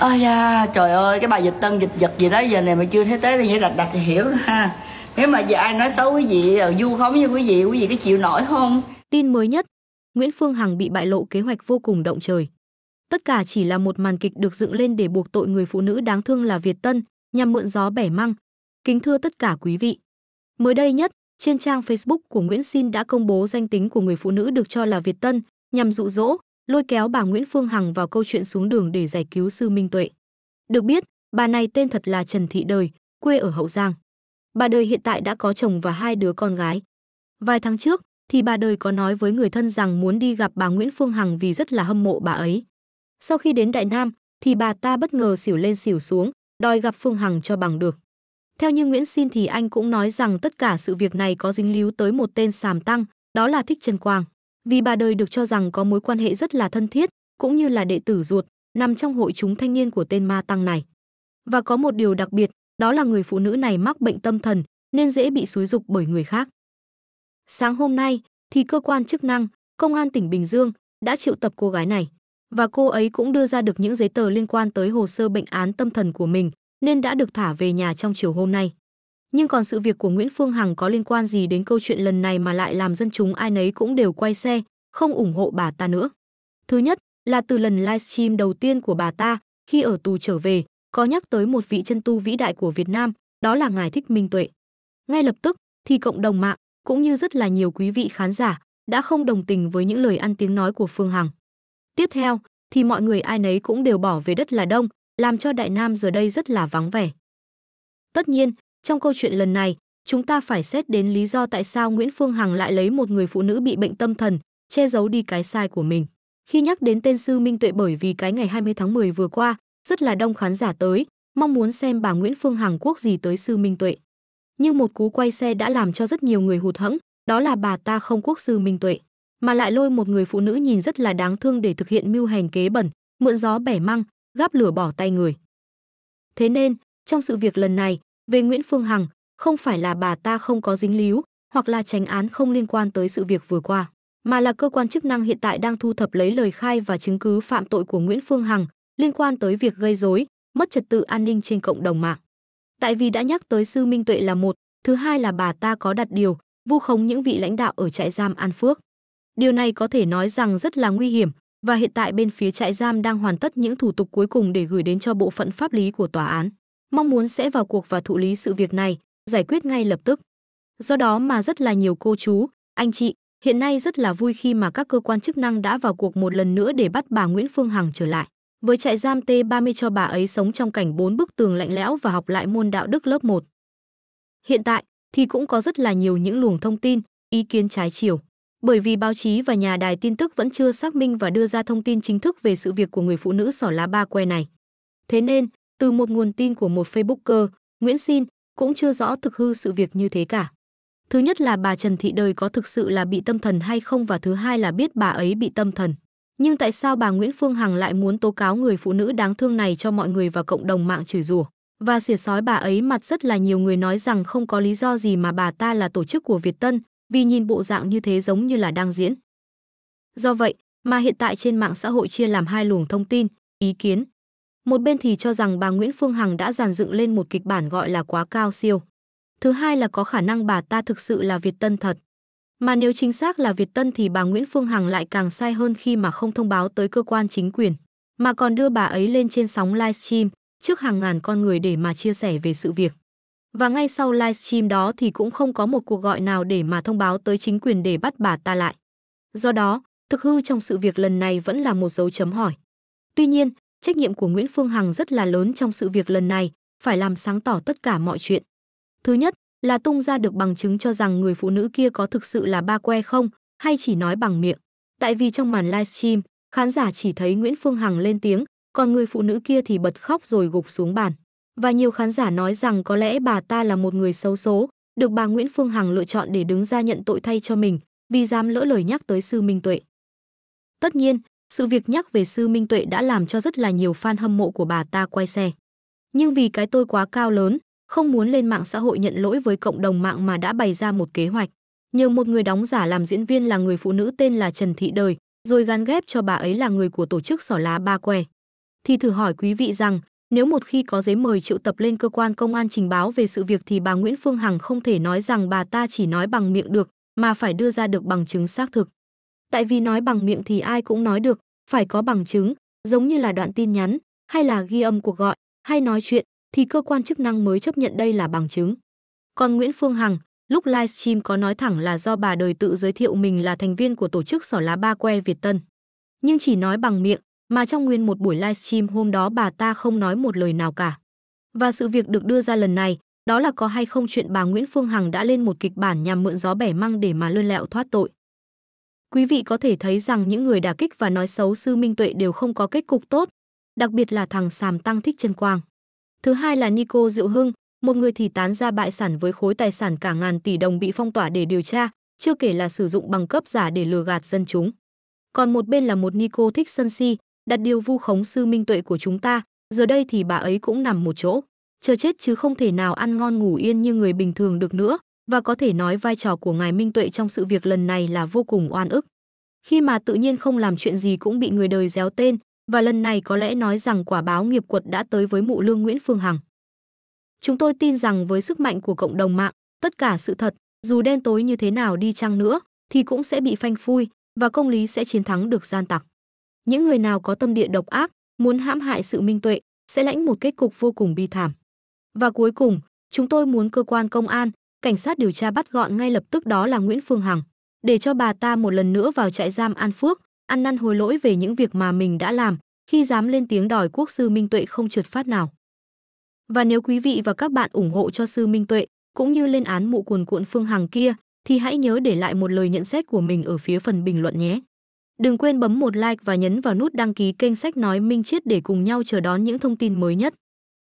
ôi da trời ơi cái bài dịch tân dịch giật gì đó giờ này mà chưa thấy tới thì phải đặt đạch thì hiểu đó ha nếu mà giờ ai nói xấu quý vị ờ, vu khống như quý vị quý vị có chịu nổi không tin mới nhất Nguyễn Phương Hằng bị bại lộ kế hoạch vô cùng động trời tất cả chỉ là một màn kịch được dựng lên để buộc tội người phụ nữ đáng thương là Việt Tân nhằm mượn gió bẻ măng kính thưa tất cả quý vị mới đây nhất trên trang Facebook của Nguyễn Sin đã công bố danh tính của người phụ nữ được cho là Việt Tân nhằm dụ dỗ lôi kéo bà Nguyễn Phương Hằng vào câu chuyện xuống đường để giải cứu sư Minh Tuệ. Được biết, bà này tên thật là Trần Thị Đời, quê ở Hậu Giang. Bà Đời hiện tại đã có chồng và hai đứa con gái. Vài tháng trước, thì bà Đời có nói với người thân rằng muốn đi gặp bà Nguyễn Phương Hằng vì rất là hâm mộ bà ấy. Sau khi đến Đại Nam, thì bà ta bất ngờ xỉu lên xỉu xuống, đòi gặp Phương Hằng cho bằng được. Theo như Nguyễn Xin thì anh cũng nói rằng tất cả sự việc này có dính líu tới một tên sàm tăng, đó là Thích Trần Quang vì bà đời được cho rằng có mối quan hệ rất là thân thiết, cũng như là đệ tử ruột, nằm trong hội chúng thanh niên của tên ma tăng này. Và có một điều đặc biệt, đó là người phụ nữ này mắc bệnh tâm thần nên dễ bị xúi dục bởi người khác. Sáng hôm nay thì cơ quan chức năng, công an tỉnh Bình Dương đã triệu tập cô gái này và cô ấy cũng đưa ra được những giấy tờ liên quan tới hồ sơ bệnh án tâm thần của mình nên đã được thả về nhà trong chiều hôm nay. Nhưng còn sự việc của Nguyễn Phương Hằng có liên quan gì đến câu chuyện lần này mà lại làm dân chúng ai nấy cũng đều quay xe, không ủng hộ bà ta nữa. Thứ nhất là từ lần livestream đầu tiên của bà ta khi ở tù trở về, có nhắc tới một vị chân tu vĩ đại của Việt Nam, đó là Ngài Thích Minh Tuệ. Ngay lập tức thì cộng đồng mạng cũng như rất là nhiều quý vị khán giả đã không đồng tình với những lời ăn tiếng nói của Phương Hằng. Tiếp theo thì mọi người ai nấy cũng đều bỏ về đất là đông, làm cho Đại Nam giờ đây rất là vắng vẻ. Tất nhiên, trong câu chuyện lần này, chúng ta phải xét đến lý do tại sao Nguyễn Phương Hằng lại lấy một người phụ nữ bị bệnh tâm thần, che giấu đi cái sai của mình. Khi nhắc đến tên sư Minh Tuệ bởi vì cái ngày 20 tháng 10 vừa qua, rất là đông khán giả tới, mong muốn xem bà Nguyễn Phương Hằng quốc gì tới sư Minh Tuệ. Nhưng một cú quay xe đã làm cho rất nhiều người hụt hẫng, đó là bà ta không quốc sư Minh Tuệ, mà lại lôi một người phụ nữ nhìn rất là đáng thương để thực hiện mưu hành kế bẩn, mượn gió bẻ măng, gáp lửa bỏ tay người. Thế nên, trong sự việc lần này, về Nguyễn Phương Hằng, không phải là bà ta không có dính líu hoặc là tránh án không liên quan tới sự việc vừa qua, mà là cơ quan chức năng hiện tại đang thu thập lấy lời khai và chứng cứ phạm tội của Nguyễn Phương Hằng liên quan tới việc gây rối, mất trật tự an ninh trên cộng đồng mạng. Tại vì đã nhắc tới sư Minh Tuệ là một, thứ hai là bà ta có đặt điều, vu khống những vị lãnh đạo ở trại giam An Phước. Điều này có thể nói rằng rất là nguy hiểm và hiện tại bên phía trại giam đang hoàn tất những thủ tục cuối cùng để gửi đến cho bộ phận pháp lý của tòa án mong muốn sẽ vào cuộc và thụ lý sự việc này, giải quyết ngay lập tức. Do đó mà rất là nhiều cô chú, anh chị hiện nay rất là vui khi mà các cơ quan chức năng đã vào cuộc một lần nữa để bắt bà Nguyễn Phương Hằng trở lại. Với trại giam T30 cho bà ấy sống trong cảnh bốn bức tường lạnh lẽo và học lại môn đạo đức lớp 1. Hiện tại thì cũng có rất là nhiều những luồng thông tin, ý kiến trái chiều. Bởi vì báo chí và nhà đài tin tức vẫn chưa xác minh và đưa ra thông tin chính thức về sự việc của người phụ nữ sỏ lá ba que này. Thế nên, từ một nguồn tin của một Facebooker, Nguyễn xin cũng chưa rõ thực hư sự việc như thế cả. Thứ nhất là bà Trần Thị Đời có thực sự là bị tâm thần hay không và thứ hai là biết bà ấy bị tâm thần. Nhưng tại sao bà Nguyễn Phương Hằng lại muốn tố cáo người phụ nữ đáng thương này cho mọi người và cộng đồng mạng chửi rủa? Và xỉa sói bà ấy mặt rất là nhiều người nói rằng không có lý do gì mà bà ta là tổ chức của Việt Tân, vì nhìn bộ dạng như thế giống như là đang diễn. Do vậy, mà hiện tại trên mạng xã hội chia làm hai luồng thông tin, ý kiến. Một bên thì cho rằng bà Nguyễn Phương Hằng đã giàn dựng lên một kịch bản gọi là quá cao siêu. Thứ hai là có khả năng bà ta thực sự là Việt Tân thật. Mà nếu chính xác là Việt Tân thì bà Nguyễn Phương Hằng lại càng sai hơn khi mà không thông báo tới cơ quan chính quyền, mà còn đưa bà ấy lên trên sóng livestream trước hàng ngàn con người để mà chia sẻ về sự việc. Và ngay sau livestream đó thì cũng không có một cuộc gọi nào để mà thông báo tới chính quyền để bắt bà ta lại. Do đó, thực hư trong sự việc lần này vẫn là một dấu chấm hỏi. Tuy nhiên, trách nhiệm của Nguyễn Phương Hằng rất là lớn trong sự việc lần này, phải làm sáng tỏ tất cả mọi chuyện. Thứ nhất là tung ra được bằng chứng cho rằng người phụ nữ kia có thực sự là ba que không, hay chỉ nói bằng miệng. Tại vì trong màn livestream, khán giả chỉ thấy Nguyễn Phương Hằng lên tiếng, còn người phụ nữ kia thì bật khóc rồi gục xuống bàn. Và nhiều khán giả nói rằng có lẽ bà ta là một người xấu số, được bà Nguyễn Phương Hằng lựa chọn để đứng ra nhận tội thay cho mình, vì dám lỡ lời nhắc tới sư Minh Tuệ. Tất nhiên, sự việc nhắc về sư Minh Tuệ đã làm cho rất là nhiều fan hâm mộ của bà ta quay xe. Nhưng vì cái tôi quá cao lớn, không muốn lên mạng xã hội nhận lỗi với cộng đồng mạng mà đã bày ra một kế hoạch. Nhờ một người đóng giả làm diễn viên là người phụ nữ tên là Trần Thị Đời, rồi gắn ghép cho bà ấy là người của tổ chức Sỏ Lá Ba Que. Thì thử hỏi quý vị rằng, nếu một khi có giấy mời triệu tập lên cơ quan công an trình báo về sự việc thì bà Nguyễn Phương Hằng không thể nói rằng bà ta chỉ nói bằng miệng được, mà phải đưa ra được bằng chứng xác thực tại vì nói bằng miệng thì ai cũng nói được, phải có bằng chứng, giống như là đoạn tin nhắn, hay là ghi âm cuộc gọi, hay nói chuyện thì cơ quan chức năng mới chấp nhận đây là bằng chứng. Còn Nguyễn Phương Hằng, lúc livestream có nói thẳng là do bà đời tự giới thiệu mình là thành viên của tổ chức Sỏ lá ba que Việt Tân. Nhưng chỉ nói bằng miệng, mà trong nguyên một buổi livestream hôm đó bà ta không nói một lời nào cả. Và sự việc được đưa ra lần này, đó là có hay không chuyện bà Nguyễn Phương Hằng đã lên một kịch bản nhằm mượn gió bẻ măng để mà lươn lẹo thoát tội. Quý vị có thể thấy rằng những người đả kích và nói xấu sư Minh Tuệ đều không có kết cục tốt, đặc biệt là thằng Sàm Tăng Thích Trân Quang. Thứ hai là Nico Diệu Hưng, một người thì tán ra bại sản với khối tài sản cả ngàn tỷ đồng bị phong tỏa để điều tra, chưa kể là sử dụng bằng cấp giả để lừa gạt dân chúng. Còn một bên là một Nico thích sân si, đặt điều vu khống sư minh tuệ của chúng ta, giờ đây thì bà ấy cũng nằm một chỗ. Chờ chết chứ không thể nào ăn ngon ngủ yên như người bình thường được nữa, và có thể nói vai trò của ngài Minh Tuệ trong sự việc lần này là vô cùng oan ức. Khi mà tự nhiên không làm chuyện gì cũng bị người đời réo tên, và lần này có lẽ nói rằng quả báo nghiệp quật đã tới với mụ lương Nguyễn Phương Hằng. Chúng tôi tin rằng với sức mạnh của cộng đồng mạng, tất cả sự thật, dù đen tối như thế nào đi chăng nữa, thì cũng sẽ bị phanh phui và công lý sẽ chiến thắng được gian tặc. Những người nào có tâm địa độc ác, muốn hãm hại sự minh tuệ, sẽ lãnh một kết cục vô cùng bi thảm. Và cuối cùng, chúng tôi muốn cơ quan công an, cảnh sát điều tra bắt gọn ngay lập tức đó là Nguyễn Phương Hằng, để cho bà ta một lần nữa vào trại giam An Phước, ăn năn hối lỗi về những việc mà mình đã làm, khi dám lên tiếng đòi quốc sư Minh Tuệ không trượt phát nào. Và nếu quý vị và các bạn ủng hộ cho sư Minh Tuệ, cũng như lên án mụ cuồn cuộn Phương Hằng kia, thì hãy nhớ để lại một lời nhận xét của mình ở phía phần bình luận nhé. Đừng quên bấm một like và nhấn vào nút đăng ký kênh sách nói Minh Chiết để cùng nhau chờ đón những thông tin mới nhất.